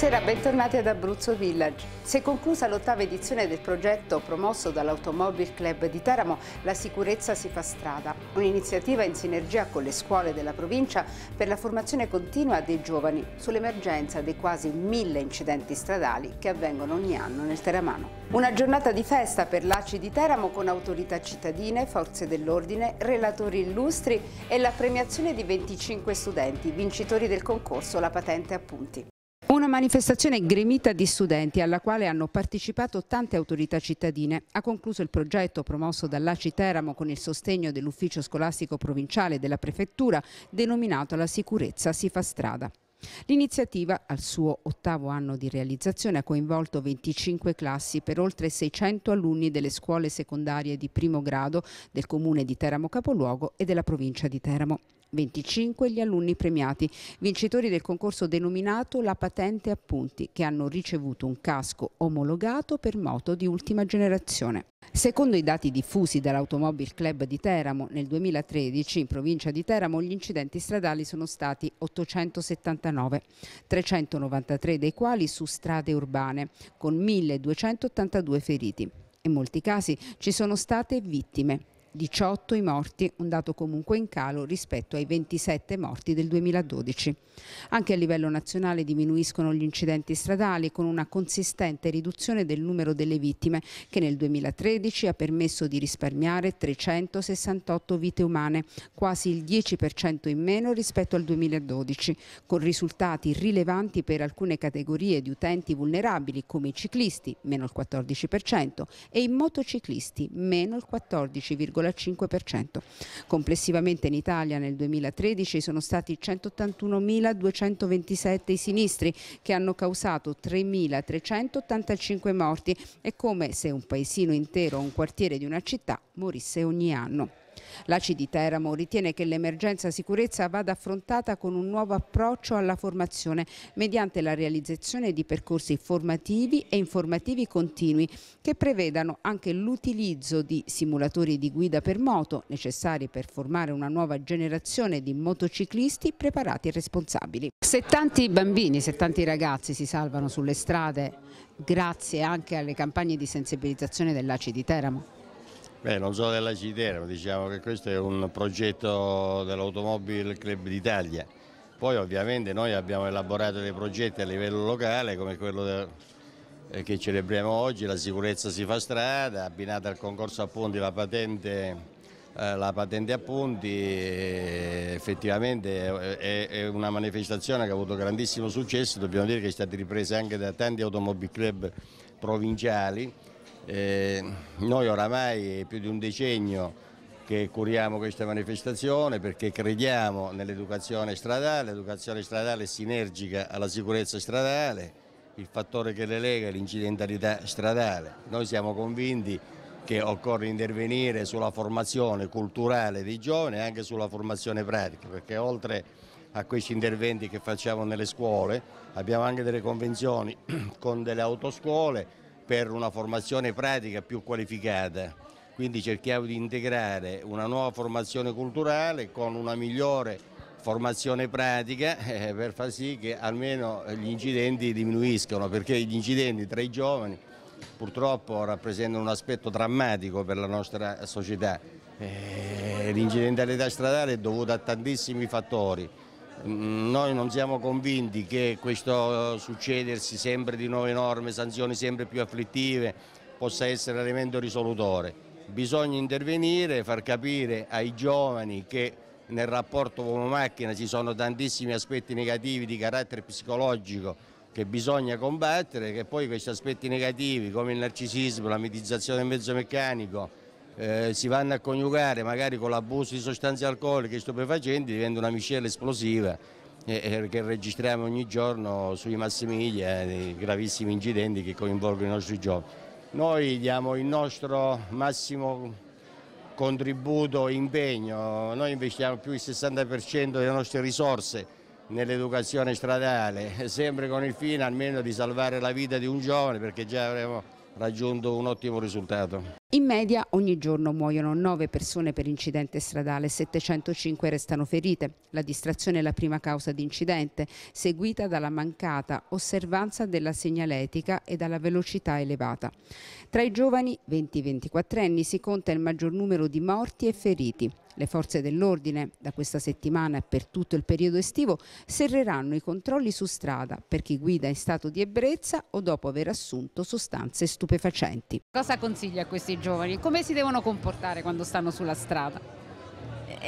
Buonasera, bentornati ad Abruzzo Village. Si è conclusa l'ottava edizione del progetto promosso dall'Automobile Club di Teramo La sicurezza si fa strada, un'iniziativa in sinergia con le scuole della provincia per la formazione continua dei giovani sull'emergenza dei quasi mille incidenti stradali che avvengono ogni anno nel Teramano. Una giornata di festa per l'ACI di Teramo con autorità cittadine, forze dell'ordine, relatori illustri e la premiazione di 25 studenti vincitori del concorso La patente a punti. Una manifestazione gremita di studenti alla quale hanno partecipato tante autorità cittadine ha concluso il progetto promosso dall'ACI Teramo con il sostegno dell'ufficio scolastico provinciale della prefettura denominato La sicurezza si fa strada. L'iniziativa, al suo ottavo anno di realizzazione, ha coinvolto 25 classi per oltre 600 alunni delle scuole secondarie di primo grado del comune di Teramo Capoluogo e della provincia di Teramo. 25 gli alunni premiati, vincitori del concorso denominato La patente Appunti, che hanno ricevuto un casco omologato per moto di ultima generazione. Secondo i dati diffusi dall'Automobile Club di Teramo, nel 2013 in provincia di Teramo gli incidenti stradali sono stati 879, 393 dei quali su strade urbane, con 1282 feriti. In molti casi ci sono state vittime, 18 i morti, un dato comunque in calo rispetto ai 27 morti del 2012. Anche a livello nazionale diminuiscono gli incidenti stradali con una consistente riduzione del numero delle vittime che nel 2013 ha permesso di risparmiare 368 vite umane, quasi il 10% in meno rispetto al 2012, con risultati rilevanti per alcune categorie di utenti vulnerabili come i ciclisti, meno il 14%, e i motociclisti, meno il 14,5%. 2,5%. Complessivamente in Italia nel 2013 sono stati 181.227 i sinistri che hanno causato 3.385 morti. È come se un paesino intero o un quartiere di una città morisse ogni anno. L'ACI di Teramo ritiene che l'emergenza sicurezza vada affrontata con un nuovo approccio alla formazione mediante la realizzazione di percorsi formativi e informativi continui che prevedano anche l'utilizzo di simulatori di guida per moto necessari per formare una nuova generazione di motociclisti preparati e responsabili. Se tanti bambini, se tanti ragazzi si salvano sulle strade grazie anche alle campagne di sensibilizzazione dell'ACI di Teramo. Beh, non solo della Citera, ma diciamo che questo è un progetto dell'Automobile Club d'Italia. Poi ovviamente noi abbiamo elaborato dei progetti a livello locale come quello del eh, che celebriamo oggi, la sicurezza si fa strada, abbinata al concorso a punti la patente, eh, la patente appunti, effettivamente è, una manifestazione che ha avuto grandissimo successo, dobbiamo dire che è stata ripresa anche da tanti automobil club provinciali eh, noi oramai è più di un decennio che curiamo questa manifestazione perché crediamo nell'educazione stradale, l'educazione stradale sinergica alla sicurezza stradale, il fattore che le lega è l'incidentalità stradale. Noi siamo convinti che occorre intervenire sulla formazione culturale dei giovani e anche sulla formazione pratica, perché oltre a questi interventi che facciamo nelle scuole abbiamo anche delle convenzioni con delle autoscuole per una formazione pratica più qualificata. Quindi cerchiamo di integrare una nuova formazione culturale con una migliore formazione pratica eh, per far sì che almeno gli incidenti diminuiscano, perché gli incidenti tra i giovani purtroppo rappresentano un aspetto drammatico per la nostra società. Eh, L'incidentalità stradale è dovuta a tantissimi fattori, Mm, noi non siamo convinti che questo succedersi sempre di nuove norme, sanzioni sempre più afflittive possa essere elemento risolutore. Bisogna intervenire, far capire ai giovani che nel rapporto uomo-macchina ci sono tantissimi aspetti negativi di carattere psicologico che bisogna combattere, che poi questi aspetti negativi come il narcisismo, la mitizzazione del mezzo meccanico, eh, si vanno a coniugare magari con l'abuso di sostanze alcoliche e stupefacenti diventa una miscela esplosiva eh, eh, che registriamo ogni giorno sui mass media, eh, gravissimi incidenti che coinvolgono i nostri giovani. Noi diamo il nostro massimo contributo, e impegno, noi investiamo più del 60% delle nostre risorse nell'educazione stradale, sempre con il fine almeno di salvare la vita di un giovane perché già avremo raggiunto un ottimo risultato. In media ogni giorno muoiono 9 persone per incidente stradale, 705 restano ferite. La distrazione è la prima causa di incidente, seguita dalla mancata osservanza della segnaletica e dalla velocità elevata. Tra i giovani 20-24 anni si conta il maggior numero di morti e feriti. Le forze dell'ordine da questa settimana e per tutto il periodo estivo serreranno i controlli su strada per chi guida in stato di ebbrezza o dopo aver assunto sostanze stupefacenti. Cosa consiglia a questi giovani? Come si devono comportare quando stanno sulla strada?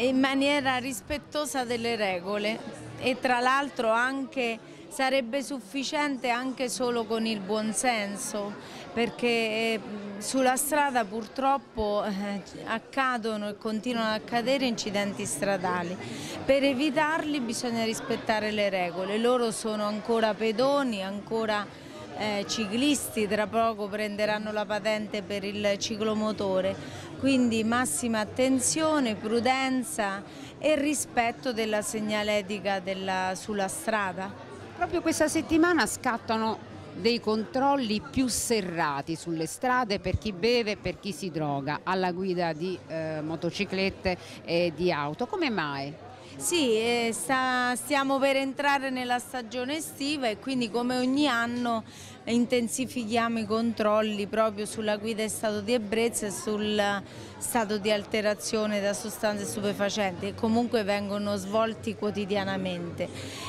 In maniera rispettosa delle regole e tra l'altro anche sarebbe sufficiente anche solo con il buonsenso perché eh, sulla strada purtroppo eh, accadono e continuano ad accadere incidenti stradali. Per evitarli bisogna rispettare le regole, loro sono ancora pedoni, ancora... Eh, ciclisti, tra poco prenderanno la patente per il ciclomotore, quindi massima attenzione, prudenza e rispetto della segnaletica della, sulla strada. Proprio questa settimana scattano dei controlli più serrati sulle strade per chi beve e per chi si droga alla guida di eh, motociclette e di auto. Come mai? Sì, eh, sta, stiamo per entrare nella stagione estiva e quindi come ogni anno intensifichiamo i controlli proprio sulla guida in stato di ebbrezza e sul stato di alterazione da sostanze stupefacenti che comunque vengono svolti quotidianamente.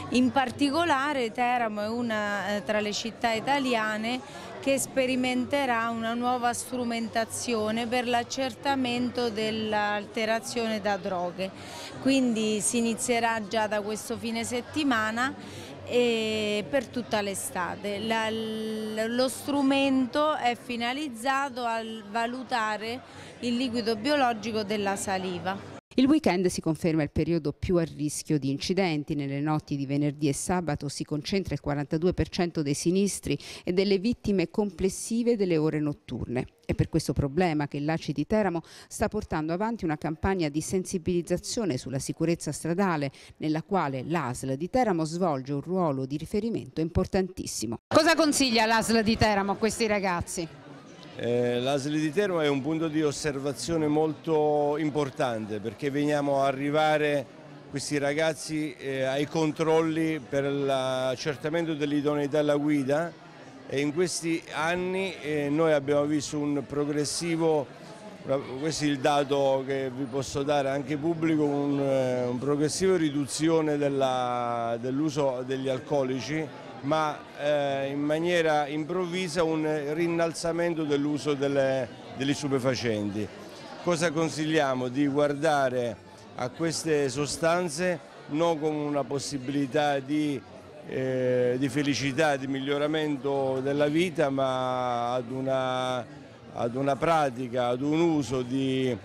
In particolare Teramo è una eh, tra le città italiane che sperimenterà una nuova strumentazione per l'accertamento dell'alterazione da droghe. Quindi si inizierà già da questo fine settimana per tutta l'estate. Lo strumento è finalizzato a valutare il liquido biologico della saliva. Il weekend si conferma il periodo più a rischio di incidenti. Nelle notti di venerdì e sabato si concentra il 42% dei sinistri e delle vittime complessive delle ore notturne. È per questo problema che l'ACI di Teramo sta portando avanti una campagna di sensibilizzazione sulla sicurezza stradale, nella quale l'ASL di Teramo svolge un ruolo di riferimento importantissimo. Cosa consiglia l'ASL di Teramo a questi ragazzi? Eh, di Termo è un punto di osservazione molto importante perché veniamo a arrivare questi ragazzi eh, ai controlli per l'accertamento dell'idoneità alla guida e in questi anni eh, noi abbiamo visto un progressivo, questo è il dato che vi posso dare anche pubblico, un, eh, un progressivo riduzione dell'uso dell degli alcolici ma eh, in maniera improvvisa un rinnalzamento dell'uso degli stupefacenti. Cosa consigliamo? Di guardare a queste sostanze non come una possibilità di, eh, di felicità, di miglioramento della vita, ma ad una, ad una pratica, ad un uso di,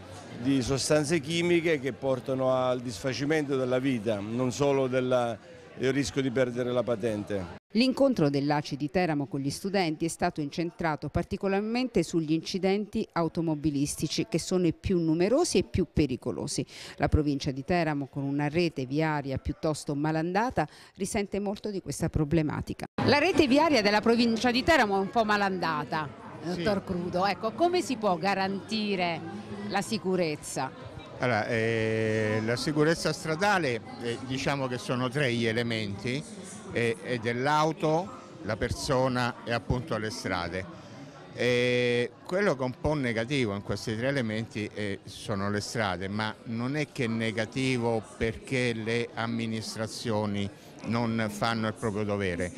di sostanze chimiche che portano al disfacimento della vita, non solo della, il rischio di perdere la patente. L'incontro dell'ACI di Teramo con gli studenti è stato incentrato particolarmente sugli incidenti automobilistici che sono i più numerosi e più pericolosi. La provincia di Teramo con una rete viaria piuttosto malandata risente molto di questa problematica. La rete viaria della provincia di Teramo è un po' malandata, sì. dottor Crudo. Ecco, come si può garantire la sicurezza? Allora, eh, la sicurezza stradale, eh, diciamo che sono tre gli elementi e, e dell'auto, la persona e appunto le strade. E quello che è un po' negativo in questi tre elementi eh, sono le strade, ma non è che è negativo perché le amministrazioni non fanno il proprio dovere,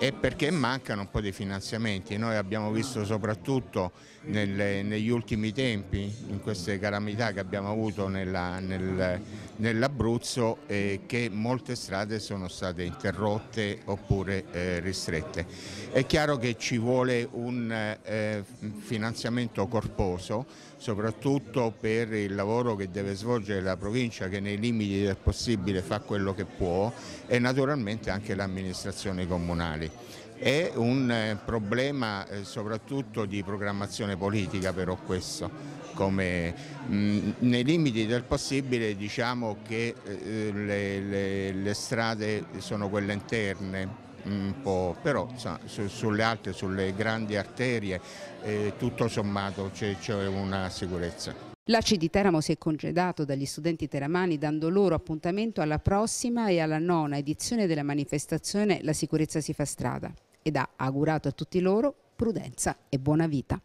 e perché mancano un po' di finanziamenti. Noi abbiamo visto soprattutto nelle, negli ultimi tempi, in queste calamità che abbiamo avuto nella, nel, nell'Abruzzo, eh, che molte strade sono state interrotte oppure eh, ristrette. È chiaro che ci vuole un eh, finanziamento corposo, soprattutto per il lavoro che deve svolgere la provincia che nei limiti del possibile fa quello che può e naturalmente anche le amministrazioni comunali territori. È un eh, problema eh, soprattutto di programmazione politica però questo, come mm, nei limiti del possibile diciamo che eh, le, le, le, strade sono quelle interne. però insomma, su, sulle altre, sulle grandi arterie, eh, tutto sommato c'è una sicurezza. L'ACI di Teramo si è congedato dagli studenti teramani dando loro appuntamento alla prossima e alla nona edizione della manifestazione La sicurezza si fa strada ed ha augurato a tutti loro prudenza e buona vita.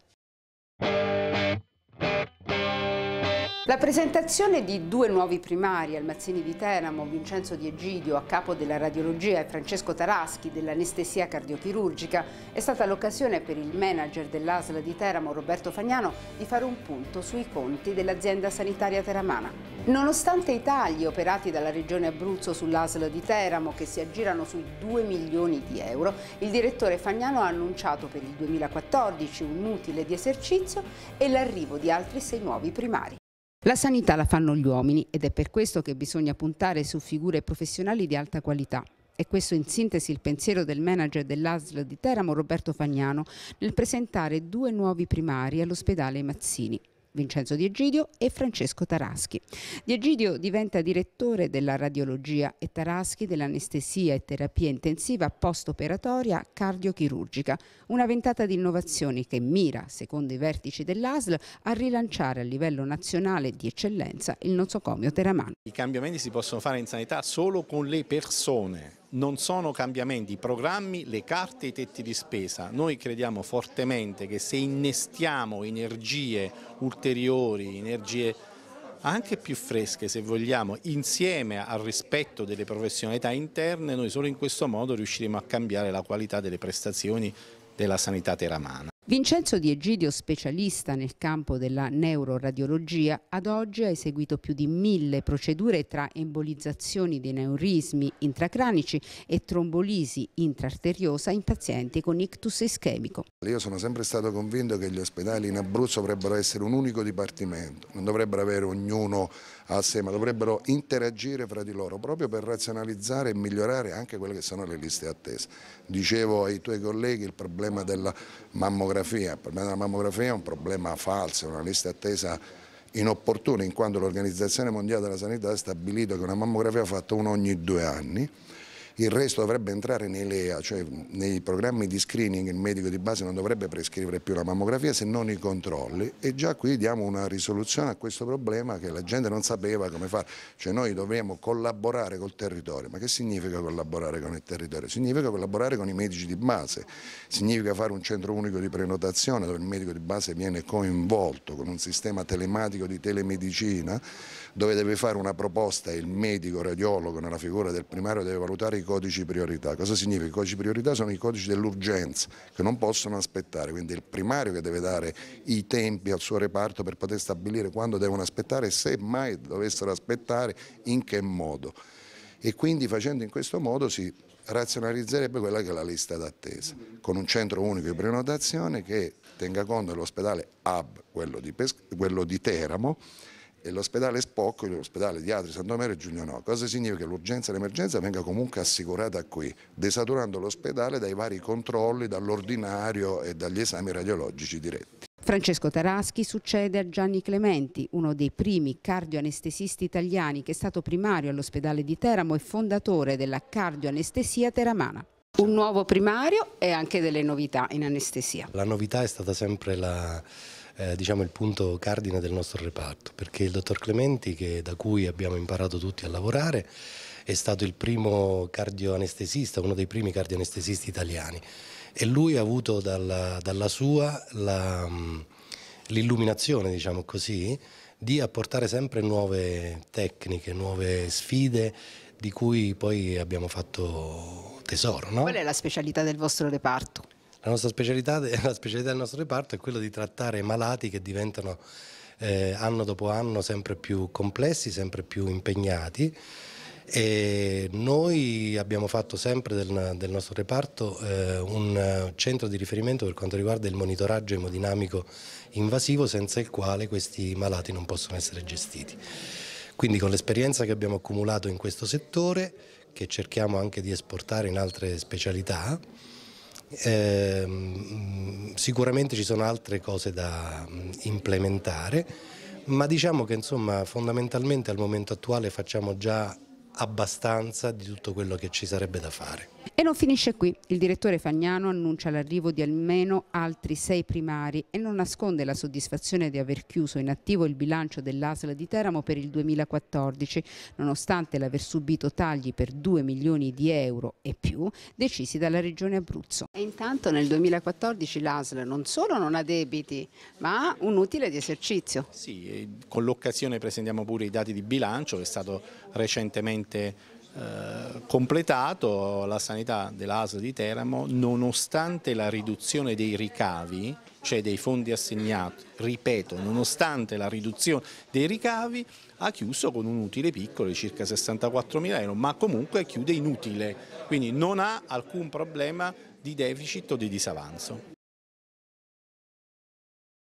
La presentazione di due nuovi primari, Almazzini di Teramo, Vincenzo Di Egidio a capo della radiologia e Francesco Taraschi dell'anestesia cardiochirurgica, è stata l'occasione per il manager dell'ASL di Teramo, Roberto Fagnano, di fare un punto sui conti dell'azienda sanitaria teramana. Nonostante i tagli operati dalla Regione Abruzzo sull'ASL di Teramo, che si aggirano sui 2 milioni di euro, il direttore Fagnano ha annunciato per il 2014 un utile di esercizio e l'arrivo di altri sei nuovi primari. La sanità la fanno gli uomini ed è per questo che bisogna puntare su figure professionali di alta qualità. E questo in sintesi il pensiero del manager dell'ASL di Teramo Roberto Fagnano nel presentare due nuovi primari all'ospedale Mazzini. Vincenzo Diegidio e Francesco Taraschi. Diegidio diventa direttore della radiologia e Taraschi dell'anestesia e terapia intensiva post-operatoria cardiochirurgica, una ventata di innovazioni che mira, secondo i vertici dell'ASL, a rilanciare a livello nazionale di eccellenza il nosocomio teramano. I cambiamenti si possono fare in sanità solo con le persone non sono cambiamenti, i programmi, le carte, i tetti di spesa. Noi crediamo fortemente che se innestiamo energie ulteriori, energie anche più fresche se vogliamo, insieme al rispetto delle professionalità interne, noi solo in questo modo riusciremo a cambiare la qualità delle prestazioni della sanità teramana. Vincenzo Di Egidio, specialista nel campo della neuroradiologia, ad oggi ha eseguito più di mille procedure tra embolizzazioni di neurismi intracranici e trombolisi intraarteriosa in pazienti con ictus ischemico. Io sono sempre stato convinto che gli ospedali in Abruzzo dovrebbero essere un unico dipartimento, non dovrebbero avere ognuno a sé, ma dovrebbero interagire fra di loro proprio per razionalizzare e migliorare anche quelle che sono le liste attese. Dicevo ai tuoi colleghi il problema della mammografia mammografia. Per me la mammografia è un problema falso, è una lista attesa inopportuna in quanto l'Organizzazione Mondiale della Sanità ha stabilito che una mammografia fatta uno ogni due anni il resto dovrebbe entrare nei LEA, cioè nei programmi di screening il medico di base non dovrebbe prescrivere più la mammografia se non i controlli e già qui diamo una risoluzione a questo problema che la gente non sapeva come fare, cioè noi dobbiamo collaborare col territorio, ma che significa collaborare con il territorio? Significa collaborare con i medici di base, significa fare un centro unico di prenotazione dove il medico di base viene coinvolto con un sistema telematico di telemedicina dove deve fare una proposta e il medico radiologo nella figura del primario deve valutare i codici priorità. Cosa significa? I codici priorità sono i codici dell'urgenza che non possono aspettare, quindi è il primario che deve dare i tempi al suo reparto per poter stabilire quando devono aspettare e se mai dovessero aspettare in che modo. E quindi facendo in questo modo si razionalizzerebbe quella che è la lista d'attesa, con un centro unico di prenotazione che tenga conto dell'ospedale hub, quello di, quello di Teramo, e l'ospedale Spocco l'ospedale di Adri, Santomero e No. Cosa significa che l'urgenza e l'emergenza venga comunque assicurata qui, desaturando l'ospedale dai vari controlli, dall'ordinario e dagli esami radiologici diretti. Francesco Taraschi succede a Gianni Clementi, uno dei primi cardioanestesisti italiani che è stato primario all'ospedale di Teramo e fondatore della cardioanestesia teramana. Un nuovo primario e anche delle novità in anestesia. La novità è stata sempre la eh, diciamo il punto cardine del nostro reparto, perché il dottor Clementi, che, da cui abbiamo imparato tutti a lavorare, è stato il primo cardioanestesista, uno dei primi cardioanestesisti italiani e lui ha avuto dalla, dalla sua mm, l'illuminazione, diciamo così, di apportare sempre nuove tecniche, nuove sfide di cui poi abbiamo fatto tesoro. No? Qual è la specialità del vostro reparto? la specialità, la specialità del nostro reparto è quella di trattare malati che diventano eh, anno dopo anno sempre più complessi, sempre più impegnati. E noi abbiamo fatto sempre del, del nostro reparto eh, un centro di riferimento per quanto riguarda il monitoraggio emodinamico invasivo senza il quale questi malati non possono essere gestiti. Quindi con l'esperienza che abbiamo accumulato in questo settore, che cerchiamo anche di esportare in altre specialità, Ehm, mm, sicuramente ci sono altre cose da mm, implementare, ma diciamo che insomma, fondamentalmente al momento attuale facciamo già abbastanza di tutto quello che ci sarebbe da fare. E non finisce qui. Il direttore Fagnano annuncia l'arrivo di almeno altri sei primari e non nasconde la soddisfazione di aver chiuso in attivo il bilancio dell'ASL di Teramo per il 2014, nonostante l'aver subito tagli per 2 milioni di euro e più decisi dalla Regione Abruzzo. E intanto nel 2014 l'ASL non solo non ha debiti, ma ha un utile di esercizio. Sì, con l'occasione presentiamo pure i dati di bilancio che è stato recentemente praticamente eh, completato la sanità dell'ASL di Teramo nonostante la riduzione dei ricavi, cioè dei fondi assegnati, ripeto, nonostante la riduzione dei ricavi ha chiuso con un utile piccolo di circa 64 mila euro, ma comunque chiude inutile, quindi non ha alcun problema di deficit o di disavanzo.